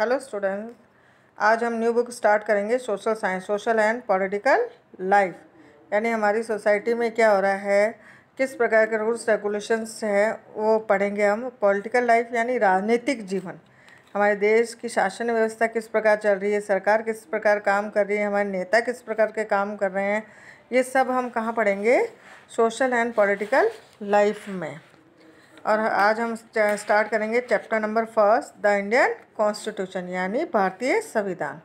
hello student आज हम new book start करेंगे social science social and political life यानी हमारी सोसाइटी में क्या हो रहा है किस प्रकार के रूल्स रेगुलेशंस हैं वो पढ़ेंगे हम पॉलिटिकल लाइफ यानी राजनीतिक जीवन हमारे देश की शासन व्यवस्था किस प्रकार चल रही है सरकार किस प्रकार काम कर रही है हमारे नेता किस प्रकार के काम कर रहे हैं ये सब हम कहाँ पढ़ेंगे सोशल एंड पॉलिटिकल लाइफ में और आज हम स्टार्ट करेंगे chapter number first the Indian constitution यानी भारतीय संविधान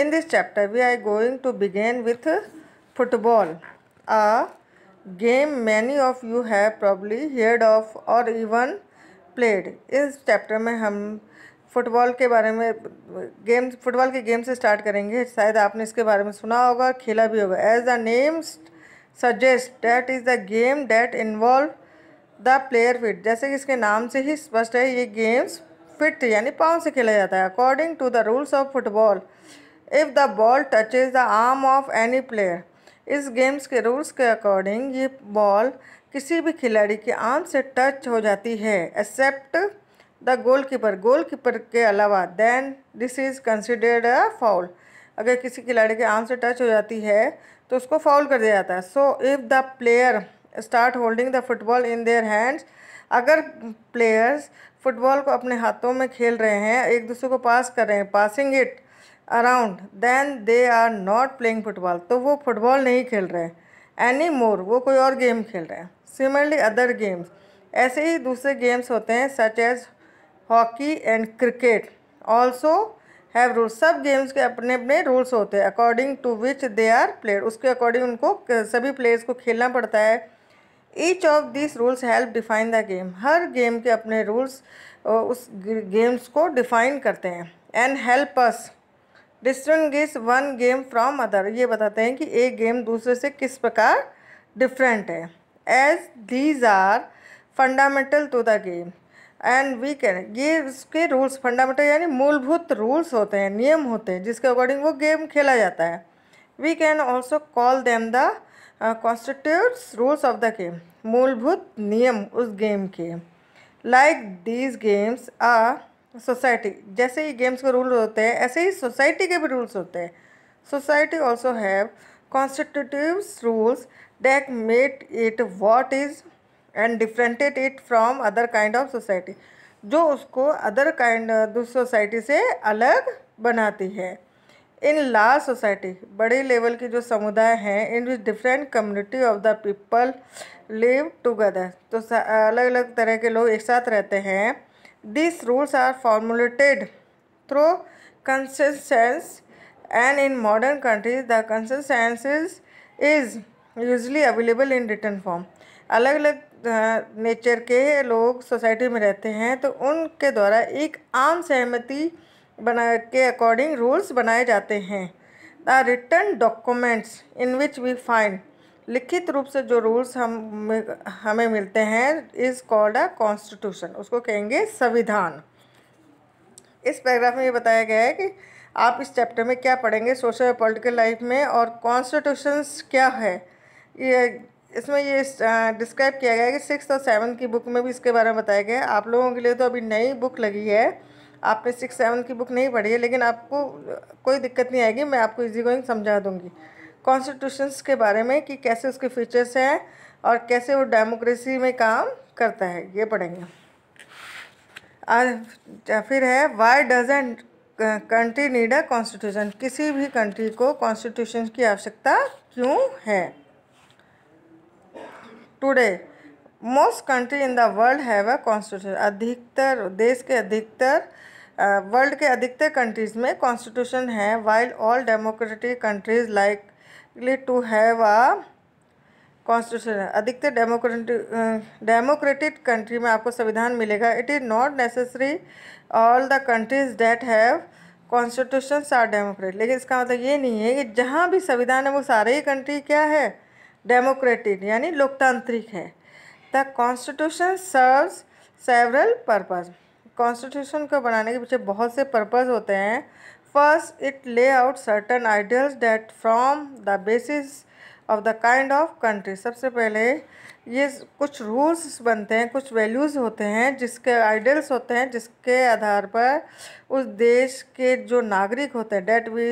in this chapter we I going to begin with football a game many of you have probably heard of or even played इस चैप्टर में हम फुटबॉल के बारे में गेम फुटबॉल के गेम से स्टार्ट करेंगे शायद आपने इसके बारे में सुना होगा खेला भी होगा as the names suggest that is the game that involve the player fit जैसे कि इसके नाम से ही स्पष्ट है ये गेम्स फिट यानी पाँव से खेला जाता है according to the rules of football if the ball touches the arm of any player इस गेम्स के रूल्स के अकॉर्डिंग ये बॉल किसी भी खिलाड़ी के आर्म से टच हो जाती है except the goalkeeper goalkeeper के अलावा then this is considered a foul अगर किसी खिलाड़ी के आर्म से टच हो जाती है तो उसको फाउल कर दिया जाता है so if the player start holding the football in their hands अगर प्लेयर्स फुटबॉल को अपने हाथों में खेल रहे हैं एक दूसरे को पास कर रहे हैं passing it around then they are not playing football तो वो फुटबॉल नहीं खेल रहे हैं एनी मोर वो कोई और गेम खेल रहे हैं सिमिलरली अदर गेम्स ऐसे ही दूसरे गेम्स होते हैं such as hockey and cricket also have rules सब गेम्स के अपने अपने रूल्स होते हैं according to which they are player उसके अकॉर्डिंग उनको सभी प्लेयर्स को खेलना पड़ता है each of this rules help define the game हर गेम के अपने रूल्स उस गेम्स को डिफाइन करते हैं and help us distinguish one game from other ये बताते हैं कि एक गेम दूसरे से किस प्रकार डिफरेंट है as these are fundamental to the game and we can ये उसके रूल्स फंडामेंटल यानी मूलभूत रूल्स होते हैं नियम होते हैं जिसके अकॉर्डिंग वो गेम खेला जाता है we can also call them the constitutes rules of the game मूलभूत नियम उस गेम के like these games a society जैसे ही गेम्स के रूल होते हैं ऐसे ही सोसाइटी के भी रूल्स होते हैं society also have constitutive rules that make it what it एंड differentiate it from other kind of society जो उसको अदर काइंड दूसरी सोसाइटी से अलग बनाती है इन ला सोसाइटी बड़े लेवल के जो समुदाय हैं in which different community of the people live together तो अलग अलग तरह के लोग एक साथ रहते हैं this rules are formulated through consensus and in modern countries the consensus is usually available in written form अलग अलग नेचर के लोग सोसाइटी में रहते हैं तो उनके द्वारा एक आम सहमति बना के अकॉर्डिंग रूल्स बनाए जाते हैं the written documents in which we find लिखित रूप से जो रूल्स हम हमें मिलते हैं इज़ कॉल्ड अ कॉन्स्टिट्यूशन उसको कहेंगे संविधान इस पैराग्राफ में ये बताया गया है कि आप इस चैप्टर में क्या पढ़ेंगे सोशल और पॉलिटिकल लाइफ में और कॉन्स्टिट्यूशंस क्या है ये इसमें ये डिस्क्राइब किया गया है कि सिक्स और सेवन की बुक में भी इसके बारे में बताया गया है आप लोगों के लिए तो अभी नई बुक लगी है आपने सिक्स सेवन की बुक नहीं पढ़ी है लेकिन आपको कोई दिक्कत नहीं आएगी मैं आपको इजी गोइंग समझा दूँगी कॉन्स्टिट्यूशंस के बारे में कि कैसे उसके फीचर्स हैं और कैसे वो डेमोक्रेसी में काम करता है ये पढ़ेंगे फिर है why doesn't country need a constitution किसी भी कंट्री को कॉन्स्टिट्यूशन की आवश्यकता क्यों है today most country in the world have a constitution अधिकतर देश के अधिकतर वर्ल्ड के अधिकतर कंट्रीज़ में कॉन्स्टिट्यूशन है while all democratic countries likely to have a constitution अधिकतर डेमोक्रेटिक डेमोक्रेटिक कंट्री में आपको संविधान मिलेगा it is not necessary all the countries that have constitution are democrat लेकिन इसका मतलब ये नहीं है कि जहाँ भी संविधान है वो सारे ही कंट्री क्या है डेमोक्रेटिक यानी लोकतांत्रिक है the constitution serves several purpose constitution को बनाने के पीछे बहुत से पर्पज़ होते हैं first it lay out certain ideals that from the basis of the kind of country सबसे पहले ये कुछ रूल्स बनते हैं कुछ वैल्यूज़ होते हैं जिसके आइडियल्स होते हैं जिसके आधार पर उस देश के जो नागरिक होते हैं that we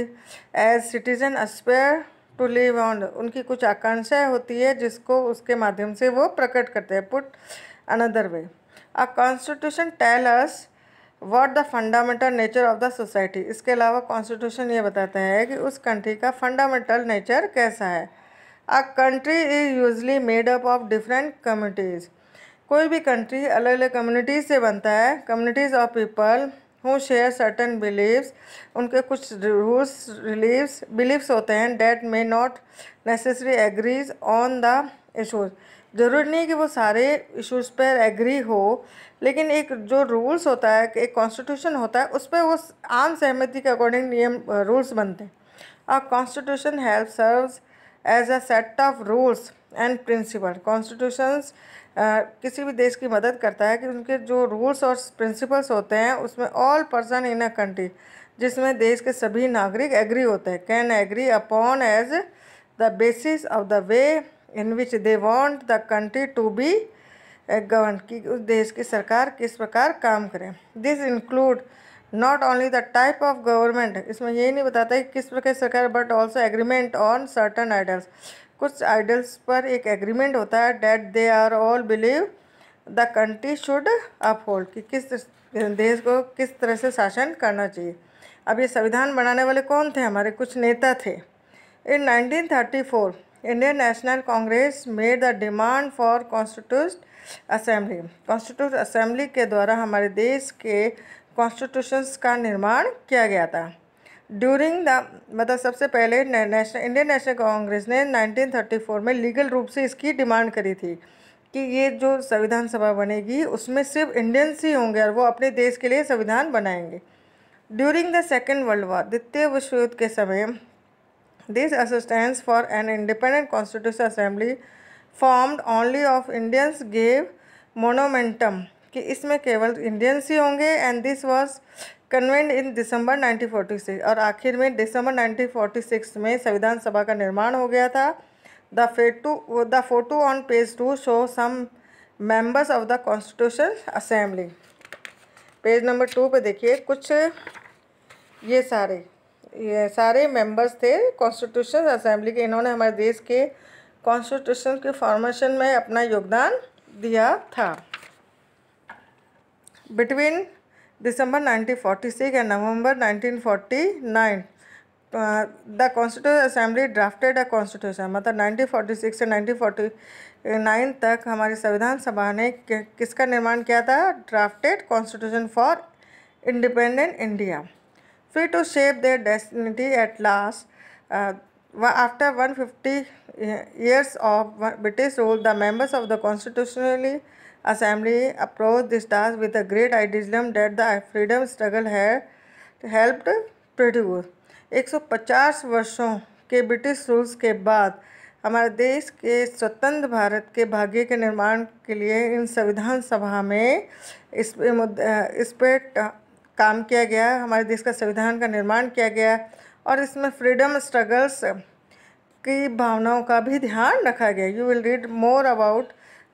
as citizen aspire to live on उनकी कुछ आकांक्षाएं होती है जिसको उसके माध्यम से वो प्रकट करते हैं put another way a constitution tell us what the fundamental nature of the society इसके अलावा कॉन्स्टिट्यूशन ये बताता है कि उस कंट्री का फंडामेंटल नेचर कैसा है a country is usually made up of different communities कोई भी कंट्री अलग अलग कम्युनिटीज़ से बनता है communities of people who share certain beliefs उनके कुछ रूल्स रिलीव्स बिलीव्स होते हैं that may not necessary agrees on the issues ज़रूरी नहीं है कि वो सारे इशूज़ पर एग्री हो लेकिन एक जो रूल्स होता है एक कॉन्स्टिट्यूशन होता है उस पर वो आम सहमति के अकॉर्डिंग नियम रूल्स बनते हैं और constitution help serves as a set of rules and principle constitutions किसी भी देश की मदद करता है कि उनके जो रूल्स और प्रिंसिपल्स होते हैं उसमें all person in a country जिसमें देश के सभी नागरिक एग्री होते हैं can agree upon as the basis of the way in which they want the country to be govern कि उस देश की सरकार किस प्रकार काम करे this include not only the type of government इसमें यही नहीं बताता कि किस प्रकार सरकार but also agreement on certain ideals कुछ आइडल्स पर एक एग्रीमेंट होता है that they are all believe the country should uphold कि किस देश को किस तरह से शासन करना चाहिए अब ये संविधान बनाने वाले कौन थे हमारे कुछ नेता थे in 1934 Indian National Congress made the demand for constituent assembly constituent assembly के द्वारा हमारे देश के कॉन्स्टिट्यूशंस का निर्माण किया गया था ड्यूरिंग द मतलब सबसे पहले नेशनल इंडियन नेशनल कांग्रेस ने 1934 में लीगल रूप से इसकी डिमांड करी थी कि ये जो संविधान सभा बनेगी उसमें सिर्फ इंडियंस ही होंगे और वो अपने देश के लिए संविधान बनाएंगे during the second world war द्वितीय विश्व युद्ध के समय This assistance for an independent constitutional assembly formed only of Indians gave monumentum कि इसमें केवल इंडियंस ही होंगे and this was convened in December 1946 और आखिर में दिसंबर 1946 में संविधान सभा का निर्माण हो गया था the photo the photo on page two show some members of the constitution assembly page number two पे देखिए कुछ ये सारे ये सारे मेंबर्स थे कॉन्स्टिट्यूशन असेंबली के इन्होंने हमारे देश के कॉन्स्टिट्यूशन के फॉर्मेशन में अपना योगदान दिया था between December 1946 and November 1949 the constitution assembly drafted a constitution मतलब 1946 से 1949 तक हमारी संविधान सभा ने किसका निर्माण किया था drafted constitution for independent India free to save their destiny at last after one fifty years of British rule the members of the constitutionally assembly approach this task with a great ideal that the freedom struggle है helped produce एक सौ पचास वर्षों के British rules के बाद हमारे देश के स्वतंत्र भारत के भाग्य के निर्माण के लिए इन संविधान सभा में इस मुद्दे इस पर काम किया गया हमारे देश का संविधान का निर्माण किया गया और इसमें फ्रीडम स्ट्रगल्स की भावनाओं का भी ध्यान रखा गया you will read more about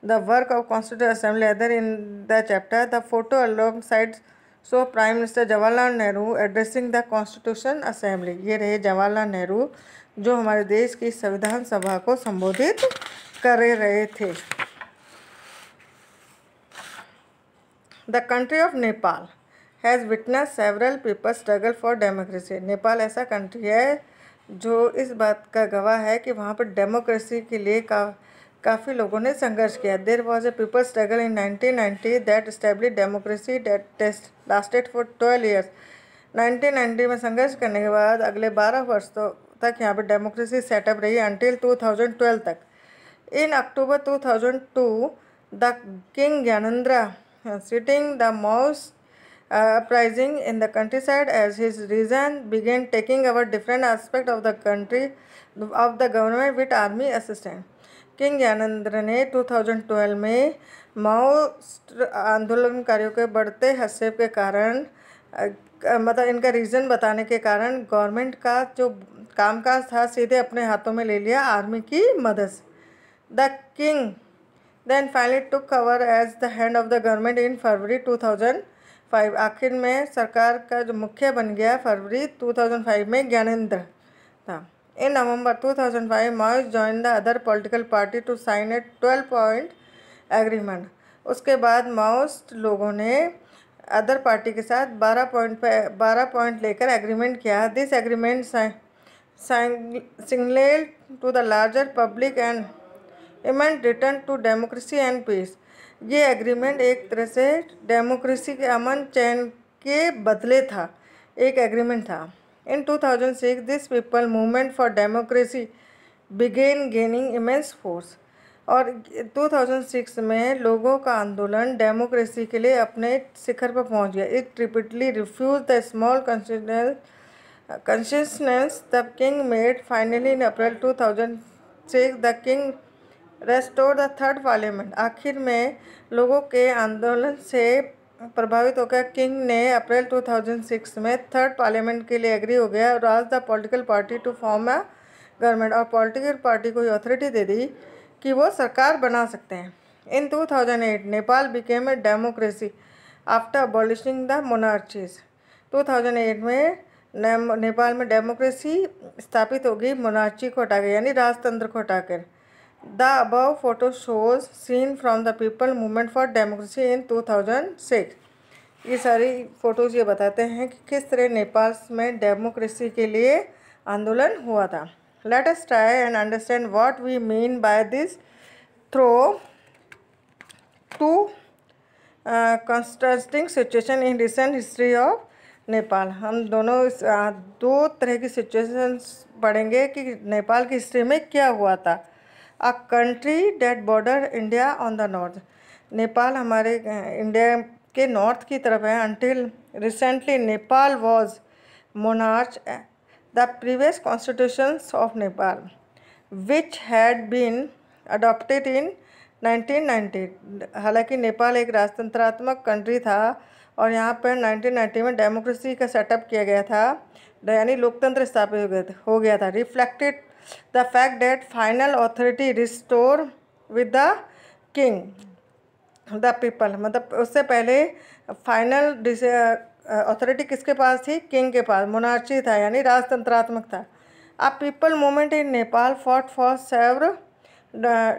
the work of constituent assembly other in the chapter the photo alongside so prime minister Jawaharlal Nehru addressing the constitution assembly ये रहे जवाहरलाल नेहरू जो हमारे देश की संविधान सभा को संबोधित कर रहे थे the country of Nepal has witness several people struggle for democracy Nepal ऐसा कंट्री है जो इस बात का गवाह है कि वहाँ पर डेमोक्रेसी के लिए का काफ़ी लोगों ने संघर्ष किया there was a people struggle in 1990 that establish democracy that test lasted for twelve years 1990 में संघर्ष करने के बाद अगले 12 वर्ष तो तक यहाँ पर डेमोक्रेसी सेटअप रही अंटिल 2012 तक in October 2002 the king Gyanendra sitting the most uprising in the countryside as his reason began taking over different aspect of the country of the government with army assistant king Gyanendra ने 2012 में माओ आंदोलनकारियों के बढ़ते हस्से के कारण मतलब इनका रीज़न बताने के कारण गवर्नमेंट का जो कामकाज था सीधे अपने हाथों में ले लिया आर्मी की मदद से the king then finally took cover as the hand of the government in February thousand five आखिर में सरकार का जो मुख्य बन गया फरवरी 2005 में ज्ञानेंद्र था in November 2005 Maoists join the other political party to sign a twelve point agreement उसके बाद माओस्ट लोगों ने अदर पार्टी के साथ 12 पॉइंट पर बारह पॉइंट लेकर एग्रीमेंट किया this agreement signalled to the larger public and imminent return to democracy and peace ये एग्रीमेंट एक तरह से डेमोक्रेसी के अमन चैन के बदले था एक एग्रीमेंट था in 2006 this people movement for democracy began gaining immense force और 2006 में लोगों का आंदोलन डेमोक्रेसी के लिए अपने शिखर पर पहुंच गया it repeatedly refuse the small consciousness the king made finally in April 2006 the king restore the third parliament आखिर में लोगों के आंदोलन से प्रभावित होकर किंग ने अप्रैल 2006 में थर्ड पार्लियामेंट के लिए एग्री हो गया और आज the political party to form a government और पॉलिटिकल पार्टी को अथॉरिटी दे दी कि वो सरकार बना सकते हैं in 2008 Nepal became a democracy after abolishing the monarchies 2008 में नेपाल में डेमोक्रेसी स्थापित होगी मोनार्ची को हटा यानी राजतंत्र को हटाकर the above photo shows scene from the people movement for democracy in two thousand six ये सारी फ़ोटोज़ ये बताते हैं कि किस तरह नेपाल में डेमोक्रेसी के लिए आंदोलन हुआ था let's try and understand what we mean by this through two contrasting situation in recent history of Nepal हम दोनों इस, दो तरह की सिचुएशंस पढ़ेंगे कि नेपाल की हिस्ट्री में क्या हुआ था a country that border India on the north Nepal हमारे इंडिया के नॉर्थ की तरफ है until recently Nepal was monarch the previous constitutions of Nepal which had been adopted in 1990 हालांकि नेपाल एक राजतंत्रात्मक कंट्री था और यहाँ पर 1990 में डेमोक्रेसी का सेटअप किया गया था यानी लोकतंत्र स्थापित हो गया था reflected the fact that final authority restore with the king the people मतलब उससे पहले फाइनल अथॉरिटी किसके पास थी किंग के पास मोनार्ची था यानी राजतंत्रात्मक था अब people movement in Nepal fought for several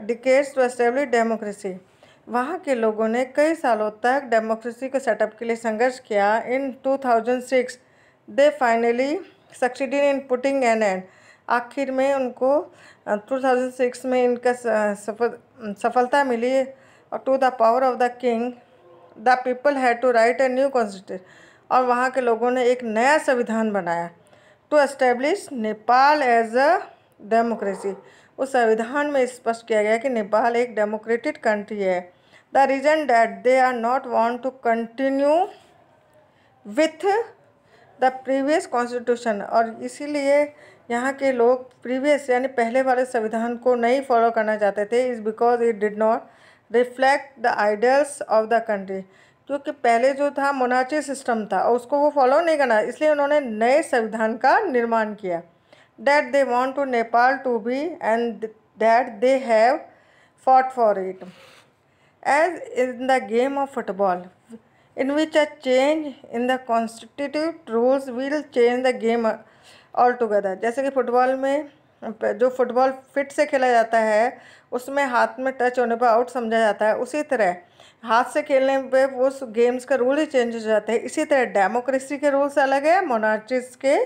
decades to establish democracy वहाँ के लोगों ने कई सालों तक डेमोक्रेसी के सेटअप के लिए संघर्ष किया in 2006 they finally succeeded in putting an end आखिर में उनको 2006 में इनका सफल सफलता मिली और to the power of the king the people had to write a new constitution और वहाँ के लोगों ने एक नया संविधान बनाया to establish Nepal as a democracy उस संविधान में स्पष्ट किया गया कि नेपाल एक डेमोक्रेटिक कंट्री है the reason that they are not want to continue with the previous constitution और इसीलिए यहाँ के लोग प्रीवियस यानी पहले वाले संविधान को नहीं फॉलो करना चाहते थे is because it did not reflect the ideals of the country क्योंकि पहले जो था मोनाची सिस्टम था उसको वो फॉलो नहीं करना इसलिए उन्होंने नए संविधान का निर्माण किया that they want to Nepal to be and that they have fought for it as in the game of football in which a change in the constitute rules will change the game altogether जैसे कि football में जो football fit से खेला जाता है उसमें हाथ में टच होने पर आउट समझा जाता है उसी तरह हाथ से खेलने पे वो गेम्स का रूल ही चेंज हो जाते हैं इसी तरह डेमोक्रेसी के रूल्स अलग है मोनार्चिस के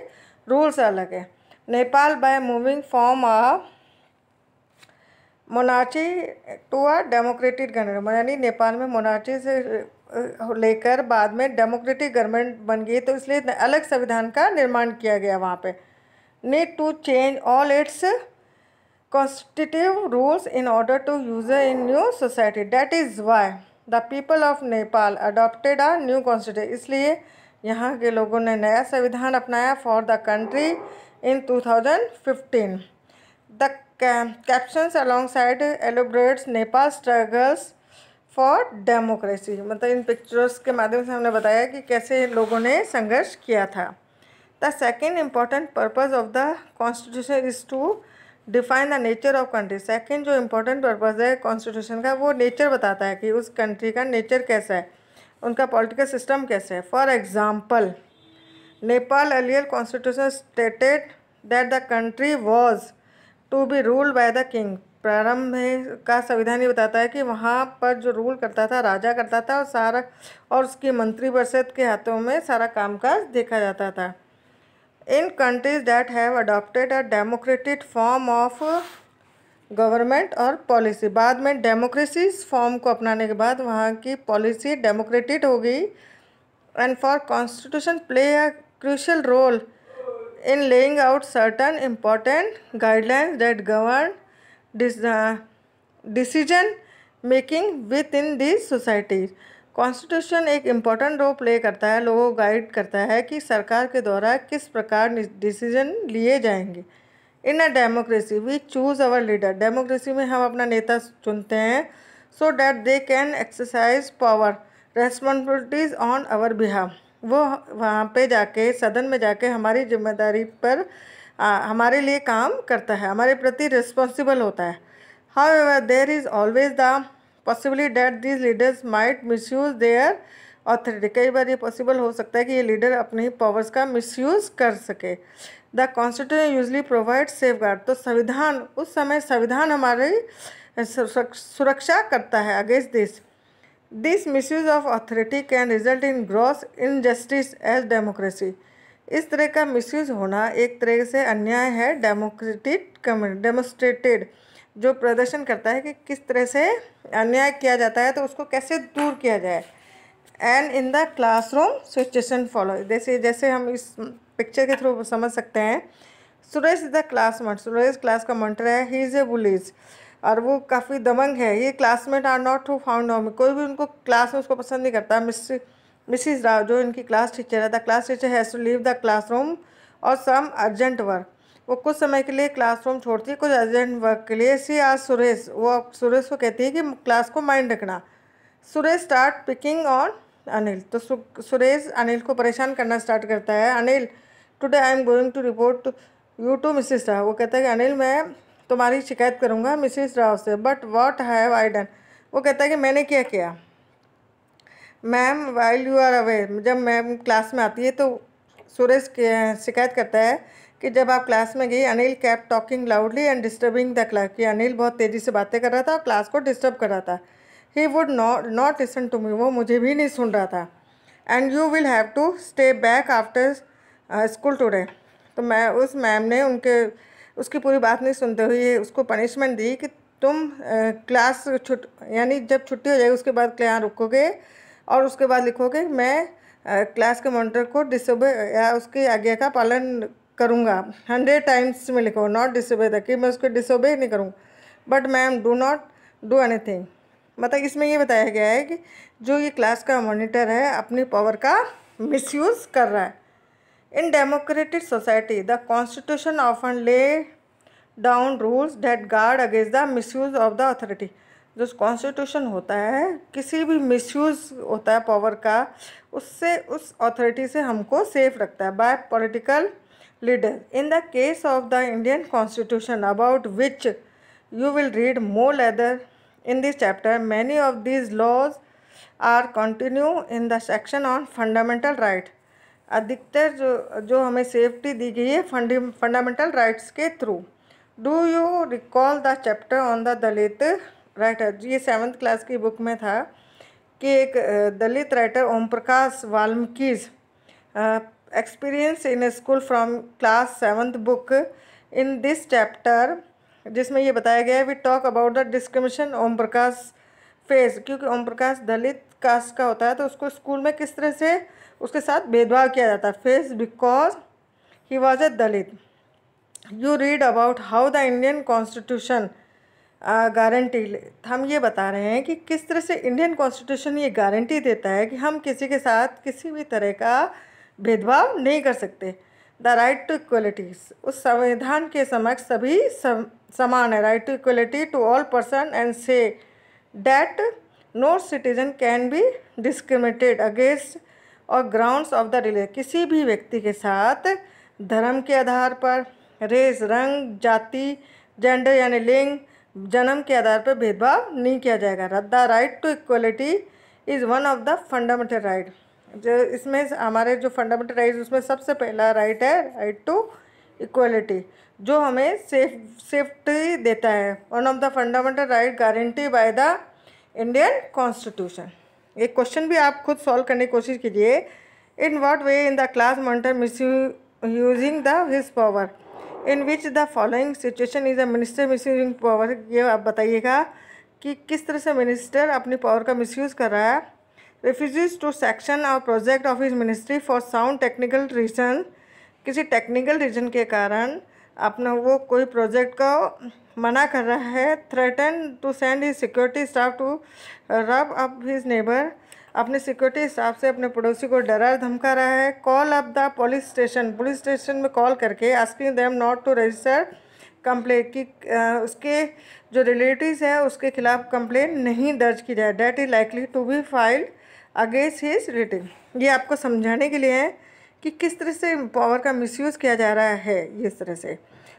रूल्स अलग है Nepal by moving from a monarchy to a democratic गणराज्य यानी नेपाल में मोनार्ची से लेकर बाद में डेमोक्रेटिक गवर्नमेंट बन गई तो इसलिए अलग संविधान का निर्माण किया गया वहाँ पे need to change all its constitutive rules in order to use in new society that is why the people of Nepal adopted a new constitute इसलिए यहाँ के लोगों ने नया संविधान अपनाया for the country in two thousand fifteen the captions alongside elaborates Nepal struggles for democracy मतलब इन पिक्चर्स के माध्यम से हमने बताया कि कैसे लोगों ने संघर्ष किया था the second important purpose of the constitution is to define the nature of country second जो इम्पोर्टेंट पर्पज़ है कॉन्स्टिट्यूशन का वो नेचर बताता है कि उस कंट्री का नेचर कैसा है उनका पॉलिटिकल सिस्टम कैसा है for example Nepal earlier constitution stated that the country was to be ruled by the king प्रारंभ का संविधान ये बताता है कि वहाँ पर जो रूल करता था राजा करता था और सारा और उसकी मंत्रिपरिषद के हाथों में सारा कामकाज देखा जाता था in countries that have adopted a democratic form of government और पॉलिसी बाद में डेमोक्रेसी फॉर्म को अपनाने के बाद वहाँ की पॉलिसी डेमोक्रेटिक हो गई and for constitution play a crucial role in laying out certain important guidelines that govern decision making within the society constitution एक इम्पॉर्टेंट रोल प्ले करता है लोगों को गाइड करता है कि सरकार के द्वारा किस प्रकार डिसीजन लिए जाएंगे in a democracy we choose our leader democracy में हम अपना नेता चुनते हैं so that they can exercise power responsibilities on our behalf वो वहाँ पे जाके सदन में जाके हमारी जिम्मेदारी पर आ, हमारे लिए काम करता है हमारे प्रति रिस्पॉन्सिबल होता है however there is always the possibly that these leaders might misuse their authority कई बार ये पॉसिबल हो सकता है कि ये लीडर अपनी पावर्स का मिसयूज़ कर सके the constitution usually provide safeguard तो संविधान उस समय संविधान हमारी सुरक्षा करता है against this this misuse of authority can result in gross injustice as democracy इस तरह का मिसयूज होना एक तरह से अन्याय है डेमोक्रेटिक डेमोस्ट्रेटेड जो प्रदर्शन करता है कि किस तरह से अन्याय किया जाता है तो उसको कैसे दूर किया जाए and in the classroom situation follow जैसे जैसे हम इस पिक्चर के थ्रू समझ सकते हैं सुरेश इज़ द क्लास मट सुरेश क्लास का मंटर है ही इज़ ए बुलीज और वो काफ़ी दमंग है ये classmate are not to found home कोई भी उनको क्लास में उसको पसंद नहीं करता मिस मिसिज राव जो इनकी क्लास टीचर है the class teacher has to leave the room और सम अर्जेंट वर्क वो कुछ समय के लिए क्लासरूम छोड़ती है कुछ अर्जेंट वर्क के लिए सी आज सुरेश वो सुरेश को कहती है कि क्लास को माइंड रखना Suresh start picking on Anil तो सु, सुरेश अनिल को परेशान करना स्टार्ट करता है Anil today I am going to report you to Mrs Rao वो कहता है कि अनिल मैं तुम्हारी शिकायत करूँगा मिसिस राव से but what have I done वो कहता है कि मैंने क्या किया ma'am while you are away जब मैम क्लास में आती है तो सुरेश शिकायत करता है कि जब आप क्लास में गई Anil kept talking loudly and disturbing the class कि अनिल बहुत तेज़ी से बातें कर रहा था और क्लास को डिस्टर्ब कर रहा था he would not not listen to me वो मुझे भी नहीं सुन रहा था and you will have to stay back after school today तो मैं उस मैम ने उनके उसकी पूरी बात नहीं सुनते हुए उसको पनिशमेंट दी कि तुम क्लास uh, छुट यानी जब छुट्टी हो जाएगी उसके बाद यहाँ रुकोगे और उसके बाद लिखोगे मैं क्लास के मॉनिटर को डिसोबे या उसकी आज्ञा का पालन करूँगा हंड्रेड टाइम्स में लिखो नॉट डिसोबे द कि मैं उसको डिसोबे नहीं करूँगा but ma'am do not do anything मतलब इसमें ये बताया गया है कि जो ये क्लास का मॉनिटर है अपनी पावर का मिसयूज़ कर रहा है in democratic society the constitution and lay down rules that guard against the misuse of the authority जो कॉन्स्टिट्यूशन होता है किसी भी मिसयूज़ होता है पावर का उससे उस अथॉरिटी से हमको सेफ रखता है by political leader in the case of the Indian constitution about which you will read more later in this chapter many of these laws are continue in the section on fundamental right अधिकतर जो जो हमें safety दी गई है fundamental rights के through do you recall the chapter on the Dalit writer ये seventh class की बुक में था कि एक Dalit writer Om Prakash वाल्मीकिज experience in school from class seventh book in this chapter जिसमें ये बताया गया है we talk about the discrimination Om Prakash face क्योंकि ओम प्रकाश दलित कास्ट का होता है तो उसको स्कूल में किस तरह से उसके साथ भेदभाव किया जाता है face because he was a Dalit you read about how the Indian constitution guarantee हम ये बता रहे हैं कि किस तरह से इंडियन कॉन्स्टिट्यूशन ये गारंटी देता है कि हम किसी के साथ किसी भी तरह का भेदभाव नहीं कर सकते द राइट टू इक्वलिटी उस संविधान के समक्ष सभी सम, समान है right to equality to all person and say that no citizen can be discriminated against और ग्राउंड ऑफ द रिले किसी भी व्यक्ति के साथ धर्म के आधार पर रेस रंग जाति जेंडर यानी लिंग जन्म के आधार पर भेदभाव नहीं किया जाएगा the right to equality is one of the fundamental right जो इसमें हमारे जो फंडामेंटल राइट उसमें सबसे पहला राइट है राइट टू इक्वलिटी जो हमें सेफ सेफ्टी देता है one of the fundamental right guarantee by the Indian constitution एक क्वेश्चन भी आप खुद सॉल्व करने की कोशिश कीजिए in what way in the class minister misusing the his power in which the following situation is a minister misusing power ये आप बताइएगा कि किस तरह से मिनिस्टर अपनी पावर का मिसयूज़ कर रहा है रिफ्यूज़ टू सेक्शन और project of is ministry for sound technical reason किसी टेक्निकल रीजन के कारण अपना वो कोई प्रोजेक्ट का मना कर रहा है threaten to send his security staff to rub up his neighbour अपने सिक्योरिटी हिसाब से अपने पड़ोसी को डरा धमका रहा है call up the police station police station में कॉल करके asking them not to register complain कि उसके जो रिलेटिव हैं उसके खिलाफ कंप्लेन नहीं दर्ज की जाए that is likely to be filed against his relative ये आपको समझाने के लिए है कि किस तरह से पावर का मिसयूज़ किया जा रहा है इस तरह से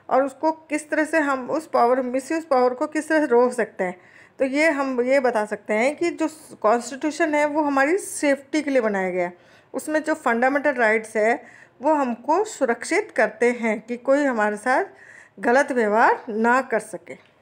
और उसको किस तरह से हम उस पावर मिसयूज़ पावर को किस तरह से रोक सकते हैं तो ये हम ये बता सकते हैं कि जो कॉन्स्टिट्यूशन है वो हमारी सेफ्टी के लिए बनाया गया है उसमें जो फंडामेंटल राइट्स है वो हमको सुरक्षित करते हैं कि कोई हमारे साथ गलत व्यवहार ना कर सके